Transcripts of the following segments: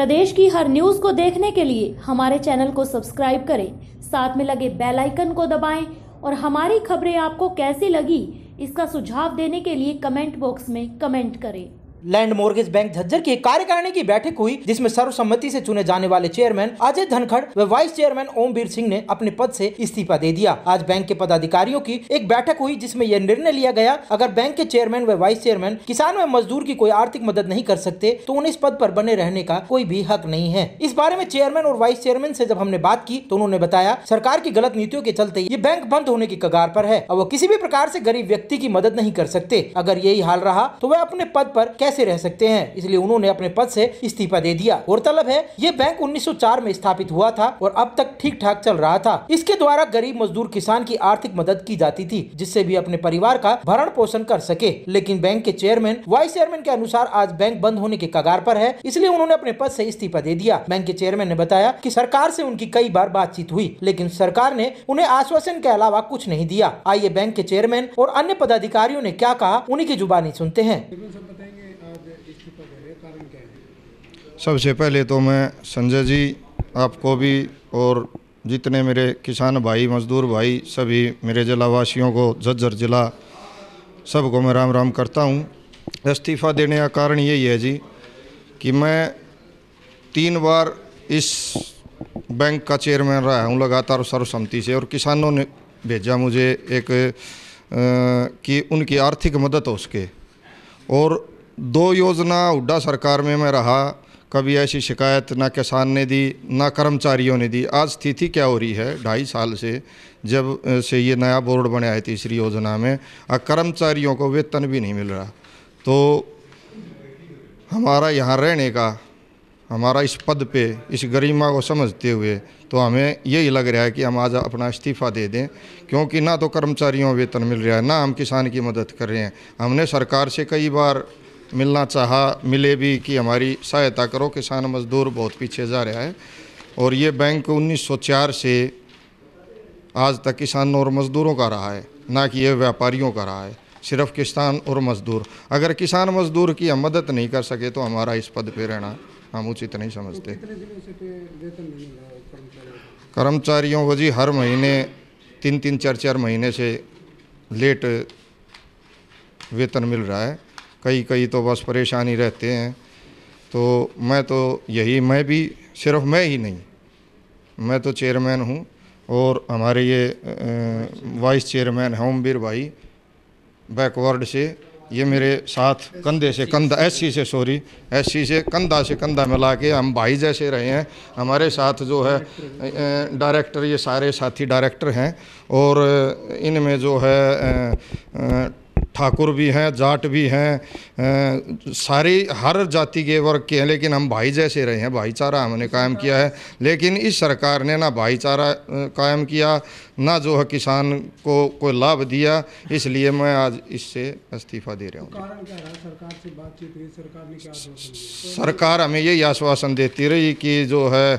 प्रदेश की हर न्यूज को देखने के लिए हमारे चैनल को सब्सक्राइब करें साथ में लगे बेल आइकन को दबाएं और हमारी खबरें आपको कैसी लगी इसका सुझाव देने के लिए कमेंट बॉक्स में कमेंट करें लैंड मोर्गेज बैंक झज्जर की कार्यकारिणी की बैठक हुई जिसमें सर्वसम्मति से चुने जाने वाले चेयरमैन अजय धनखड़ व वाइस चेयरमैन ओमवीर सिंह ने अपने पद से इस्तीफा दे दिया आज बैंक के पदाधिकारियों की एक बैठक हुई जिसमें यह निर्णय लिया गया अगर बैंक के चेयरमैन व वाइस चेयरमैन किसान व मजदूर की कोई आर्थिक मदद नहीं कर सकते तो उन्हें इस पद पर बने रहने का कोई भी हक नहीं है इस बारे में चेयरमैन और वाइस चेयरमैन से जब हमने बात की तो उन्होंने बताया सरकार की गलत नीतियों के चलते ये बैंक बंद होने की कगार पर है और वो किसी भी प्रकार से गरीब व्यक्ति की मदद नहीं कर सकते अगर यही हाल रहा तो वह अपने पद पर कैसे कैसे रह सकते हैं इसलिए उन्होंने अपने पद से इस्तीफा दे दिया गौरतलब है ये बैंक 1904 में स्थापित हुआ था और अब तक ठीक ठाक चल रहा था इसके द्वारा गरीब मजदूर किसान की आर्थिक मदद की जाती थी जिससे भी अपने परिवार का भरण पोषण कर सके लेकिन बैंक के चेयरमैन वाइस चेयरमैन के अनुसार आज बैंक बंद होने के कगार आरोप है इसलिए उन्होंने अपने पद ऐसी इस्तीफा दे दिया बैंक के चेयरमैन ने बताया की सरकार ऐसी उनकी कई बार बातचीत हुई लेकिन सरकार ने उन्हें आश्वासन के अलावा कुछ नहीं दिया आइए बैंक के चेयरमैन और अन्य पदाधिकारियों ने क्या कहा उन्हीं की जुबानी सुनते हैं सबसे पहले तो मैं संजय जी आपको भी और जितने मेरे किसान भाई मजदूर भाई सभी मेरे जिलावासियों को झज्जर जिला सबको मैं राम राम करता हूँ इस्तीफ़ा देने का कारण यही है जी कि मैं तीन बार इस बैंक का चेयरमैन रहा हूँ लगातार सर्वसम्मति से और किसानों ने भेजा मुझे एक आ, कि उनकी आर्थिक मदद हो सके और दो योजना हुड्डा सरकार में मैं रहा कभी ऐसी शिकायत ना किसान ने दी ना कर्मचारियों ने दी आज स्थिति क्या हो रही है ढाई साल से जब से ये नया बोर्ड बनाया है तीसरी योजना में और कर्मचारियों को वेतन भी नहीं मिल रहा तो हमारा यहाँ रहने का हमारा इस पद पे इस गरिमा को समझते हुए तो हमें यही लग रहा है कि हम आज अपना इस्तीफ़ा दे दें क्योंकि ना तो कर्मचारियों वेतन मिल रहा है ना हम किसान की मदद कर रहे हैं हमने सरकार से कई बार मिलना चाहा मिले भी कि हमारी सहायता करो किसान मजदूर बहुत पीछे जा रहा है और ये बैंक 1904 से आज तक किसानों और मज़दूरों का रहा है ना कि ये व्यापारियों का रहा है सिर्फ किसान और मज़दूर अगर किसान मज़दूर की हम मदद नहीं कर सके तो हमारा इस पद पे रहना हम उचित नहीं समझते कर्मचारियों को जी हर महीने तीन तीन चार चार महीने से लेट वेतन मिल रहा है कई कई तो बस परेशानी रहते हैं तो मैं तो यही मैं भी सिर्फ मैं ही नहीं मैं तो चेयरमैन हूँ और हमारे ये वाइस चेयरमैन हैं ओमबीर भाई बैकवर्ड से ये मेरे साथ कंधे से कंधा एससी से सॉरी एससी से कंधा से कंधा मिला के हम भाई जैसे रहे हैं हमारे साथ जो है डायरेक्टर ये सारे साथी डायरेक्टर हैं और इनमें जो है ठाकुर भी हैं जाट भी हैं सारी हर जाति के वर्ग के हैं लेकिन हम भाई जैसे रहे हैं भाईचारा हमने कायम किया है लेकिन इस सरकार ने ना भाईचारा कायम किया ना जो है किसान को कोई लाभ दिया इसलिए मैं आज इससे इस्तीफा दे रहा हूँ सरकार, सरकार हमें यही आश्वासन देती रही कि जो है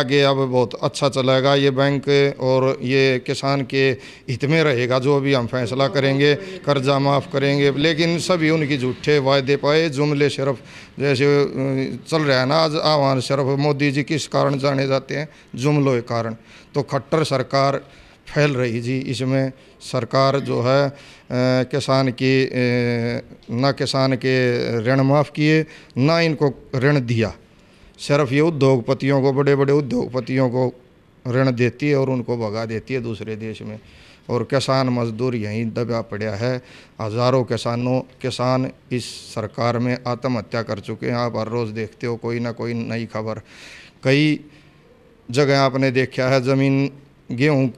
आगे अब बहुत अच्छा चलेगा ये बैंक और ये किसान के हित में रहेगा जो भी हम फैसला करेंगे कर्जा कर्जा माफ़ करेंगे लेकिन सभी उनकी झूठे वायदे पाए जुमले शरफ जैसे चल रहा है ना आज आह्वान शरफ मोदी जी किस कारण जाने जाते हैं जुमलों के कारण तो खट्टर सरकार फैल रही जी इसमें सरकार जो है किसान की ना किसान के ऋण माफ़ किए ना इनको ऋण दिया सिर्फ ये उद्योगपतियों को बड़े बड़े उद्योगपतियों को ऋण देती है और उनको भगा देती है दूसरे देश में और किसान मजदूर यहीं दबा पड़ा है हज़ारों किसानों किसान इस सरकार में आत्महत्या कर चुके हैं आप हर रोज़ देखते हो कोई ना कोई नई खबर कई जगह आपने देखा है ज़मीन गेहूँ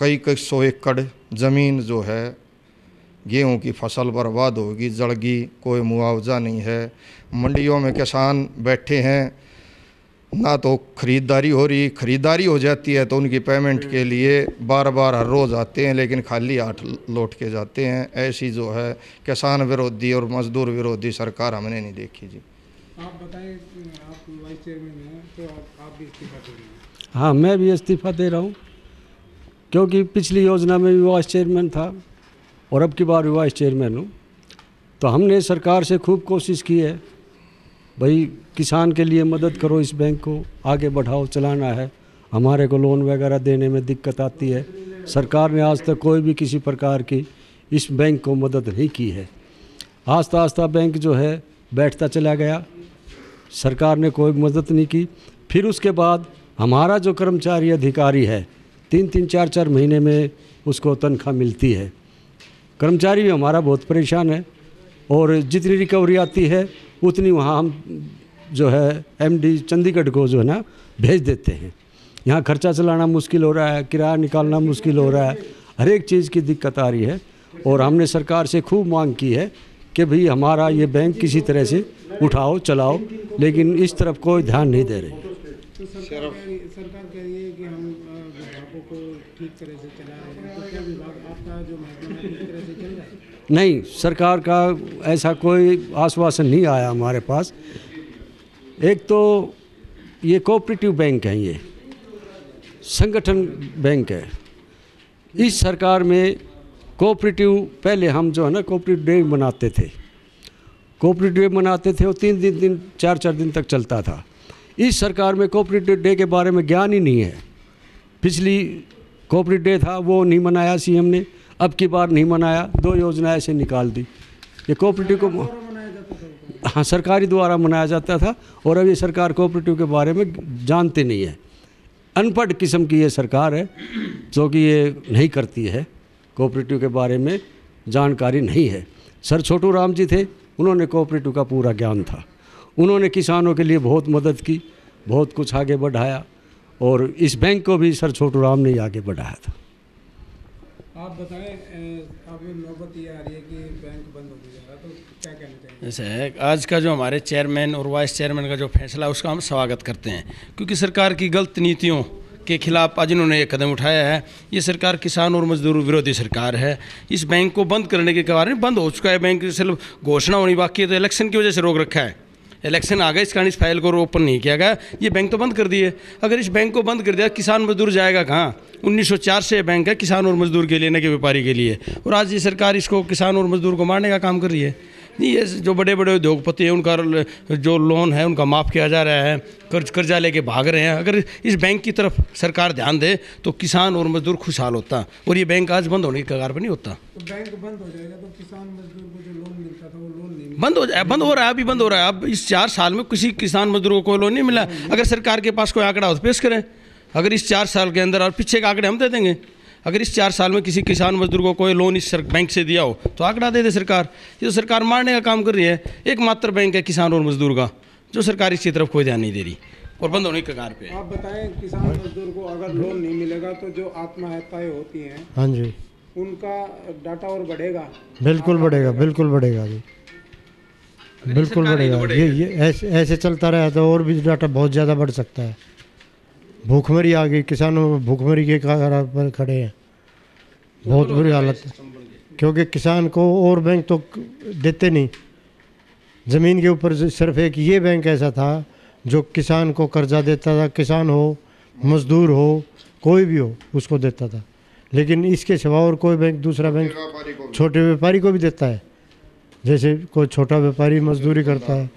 कई कई सौ एकड़ ज़मीन जो है गेहूं की फसल बर्बाद होगी जड़गी कोई मुआवजा नहीं है मंडियों में किसान बैठे हैं ना तो ख़रीदारी हो रही ख़रीदारी हो जाती है तो उनकी पेमेंट के लिए बार बार हर रोज़ आते हैं लेकिन खाली आठ लौट के जाते हैं ऐसी जो है किसान विरोधी और मज़दूर विरोधी सरकार हमने नहीं देखी जी आप बताएं आप वाइस चेयरमैन हैं तो आप, आप भी इस्तीफा दे रहे हैं हाँ मैं भी इस्तीफ़ा दे रहा हूँ क्योंकि पिछली योजना में भी वाइस चेयरमैन था और अब की बार भी वाइस चेयरमैन हूँ तो हमने सरकार से खूब कोशिश की है भाई किसान के लिए मदद करो इस बैंक को आगे बढ़ाओ चलाना है हमारे को लोन वगैरह देने में दिक्कत आती है सरकार ने आज तक कोई भी किसी प्रकार की इस बैंक को मदद नहीं की है आस्ता आस्ता बैंक जो है बैठता चला गया सरकार ने कोई मदद नहीं की फिर उसके बाद हमारा जो कर्मचारी अधिकारी है तीन तीन चार चार महीने में उसको तनख्वाह मिलती है कर्मचारी भी हमारा बहुत परेशान है और जितनी रिकवरी आती है उतनी वहाँ हम जो है एमडी चंडीगढ़ को जो है ना भेज देते हैं यहाँ खर्चा चलाना मुश्किल हो रहा है किराया निकालना मुश्किल हो रहा है हर एक चीज़ की दिक्कत आ रही है और हमने सरकार से खूब मांग की है कि भाई हमारा ये बैंक किसी तरह से उठाओ चलाओ लेकिन इस तरफ कोई ध्यान नहीं दे रही सरकार कह रही है कि हम विभागों को ठीक तरह से चला रहे हैं तो क्या विभाग आपका जो ठीक तरह से चल रहा है नहीं सरकार का ऐसा कोई आश्वासन नहीं आया हमारे पास एक तो ये कोऑपरेटिव बैंक है ये संगठन बैंक है इस सरकार में कोऑपरेटिव पहले हम जो है ना कोऑपरेटिव डे मनाते थे कोऑपरेटिव डे मनाते थे वो तीन दिन दिन चार चार दिन तक चलता था इस सरकार में कोऑपरेटिव डे के बारे में ज्ञान ही नहीं है पिछली कोऑपरेटिव डे था वो नहीं मनाया सीएम ने अब की बार नहीं मनाया दो योजनाएं ऐसे निकाल दी ये कोऑपरेटिव को हाँ सरकारी द्वारा मनाया जाता था और अब ये सरकार कोऑपरेटिव के बारे में जानते नहीं है अनपढ़ किस्म की ये सरकार है जो कि ये नहीं करती है कोऑपरेटिव के बारे में जानकारी नहीं है सर छोटू राम जी थे उन्होंने कोऑपरेटिव का पूरा ज्ञान था उन्होंने किसानों के लिए बहुत मदद की बहुत कुछ आगे बढ़ाया और इस बैंक को भी सर छोटू राम ने आगे बढ़ाया था आप बताएं नौबत ये आ रही है कि बैंक बंद जा रहा तो क्या कहना जैसे आज का जो हमारे चेयरमैन और वाइस चेयरमैन का जो फैसला उसका हम स्वागत करते हैं क्योंकि सरकार की गलत नीतियों के खिलाफ आज इन्होंने ये कदम उठाया है ये सरकार किसान और मजदूर विरोधी सरकार है इस बैंक को बंद करने के कारण बंद हो चुका है बैंक सिर्फ घोषणा होनी बाकी है तो इलेक्शन की वजह से रोक रखा है इलेक्शन आ गए इस कारण इस फाइल को ओपन नहीं किया गया ये बैंक तो बंद कर दिए अगर इस बैंक को बंद कर दिया किसान मजदूर जाएगा कहाँ 1904 से बैंक है किसान और मजदूर के लिए न कि व्यापारी के लिए और आज ये सरकार इसको किसान और मजदूर को मारने का काम कर रही है नहीं ये जो बड़े बड़े उद्योगपति हैं उनका जो लोन है उनका माफ़ किया जा रहा है कर्ज कर्जा लेके भाग रहे हैं अगर इस बैंक की तरफ सरकार ध्यान दे तो किसान और मजदूर खुशहाल होता और ये बैंक आज बंद होने की कगार पर नहीं होता तो बैंक बंद हो जाएगा तो किसान मजदूर को जो लोन मिलता था वो लोन नहीं बंद हो जाए बंद हो रहा है अभी बंद हो रहा है अब इस चार साल में किसी किसान मजदूर को कोई लोन नहीं मिला अगर सरकार के पास कोई आंकड़ा हो तो पेश करें अगर इस चार साल के अंदर और पीछे का आंकड़े हम दे देंगे अगर इस चार साल में किसी किसान मजदूर को कोई लोन इस बैंक से दिया हो तो आंकड़ा दे दे सरकार ये तो सरकार मारने का काम कर रही है एकमात्र बैंक है किसान और मजदूर का जो सरकार इसकी तरफ कोई ध्यान नहीं दे रही और बंद होने कगार पे आप बताएं किसान मजदूर को अगर लोन नहीं मिलेगा तो जो आत्महत्याएं होती हैं हाँ जी उनका डाटा और बढ़ेगा बिल्कुल बढ़ेगा बिल्कुल बढ़ेगा जी बिल्कुल तो बढ़ेगा ये ये ऐसे ऐसे चलता रहा तो और भी डाटा बहुत ज़्यादा बढ़ सकता है भूखमरी आ गई किसान भूखमरी के कगार पर खड़े हैं बहुत बुरी हालत है क्योंकि किसान को और बैंक तो देते नहीं ज़मीन के ऊपर सिर्फ एक ये बैंक ऐसा था जो किसान को कर्जा देता था किसान हो मजदूर हो कोई भी हो उसको देता था लेकिन इसके सिवा और कोई बैंक दूसरा बैंक छोटे व्यापारी को भी देता है जैसे कोई छोटा व्यापारी मजदूरी करता है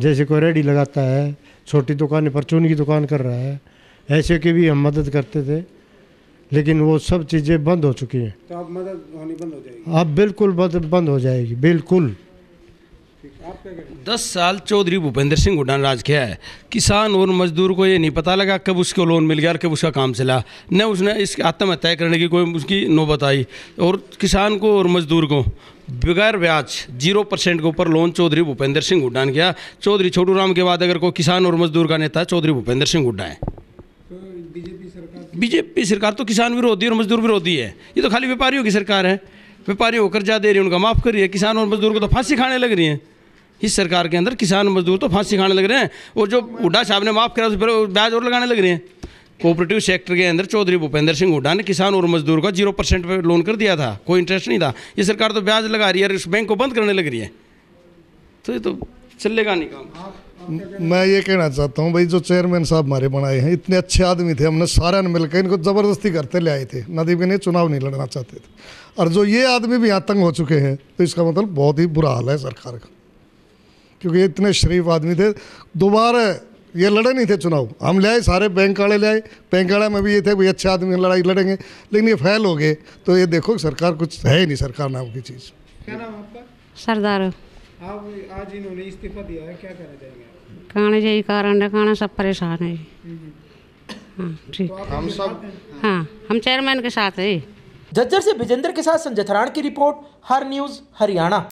जैसे कोई रेडी लगाता है छोटी दुकान परचून की दुकान कर रहा है ऐसे की भी हम मदद करते थे लेकिन वो सब चीज़ें बंद हो चुकी हैं तो अब मदद होनी बंद हो जाएगी अब बिल्कुल बंद हो जाएगी बिल्कुल दस साल चौधरी भूपेंद्र सिंह उडान राज किया है किसान और मजदूर को ये नहीं पता लगा कब उसको लोन मिल गया और कब उसका काम चला न उसने इस आत्महत्या करने की कोई उसकी नौबत आई और किसान को और मजदूर को बगैर ब्याज जीरो परसेंट के ऊपर लोन चौधरी भूपेंद्र सिंह हुड्डा किया चौधरी छोटू राम के बाद अगर कोई किसान और मजदूर का नेता चौधरी भूपेंद्र सिंह हुड्डा है बीजेपी सरकार तो किसान विरोधी और मजदूर विरोधी है ये तो खाली व्यापारियों की सरकार है व्यापारियों को कर्जा दे रही है उनका माफ़ कर रही है किसान और मजदूर को तो फांसी खाने लग रही है इस सरकार के अंदर किसान मजदूर तो फांसी खाने लग रहे हैं और जो हुडा साहब ने माफ़ करा उस पर ब्याज और लगाने लग रहे हैं कोऑपरेटिव सेक्टर के अंदर चौधरी भूपेंद्र सिंह हुड्डा ने किसान और मजदूर का जीरो परसेंट पर लोन कर दिया था कोई इंटरेस्ट नहीं था ये सरकार तो ब्याज लगा रही है बैंक को बंद करने लग रही है तो ये तो चलेगा नहीं काम मैं ये कहना चाहता हूँ भाई जो चेयरमैन साहब हमारे बनाए हैं इतने अच्छे आदमी थे हमने सारे ने मिलकर इनको ज़बरदस्ती करते ले आए थे नदीप ने चुनाव नहीं लड़ना चाहते थे और जो ये आदमी भी आतंक हो चुके हैं तो इसका मतलब बहुत ही बुरा हाल है सरकार का क्योंकि इतने शरीफ आदमी थे दोबारा ये लड़े नहीं थे चुनाव हम ले आए सारे बैंक वाले ले आए बैंक वाले में भी ये थे भाई अच्छे आदमी लड़ाई लड़ेंगे लेकिन ये फैल हो गए तो ये देखो सरकार कुछ है ही नहीं सरकार नाम की चीज़ क्या नाम आपका सरदार आप हाँ, आज इन्होंने इस्तीफा दिया है क्या कहना चाहेंगे कहने यही कारण है कहना सब परेशान है हाँ ठीक तो हम सब हाँ हम चेयरमैन के साथ है जज्जर से विजेंद्र के साथ संजय थरान की रिपोर्ट हर न्यूज़ हरियाणा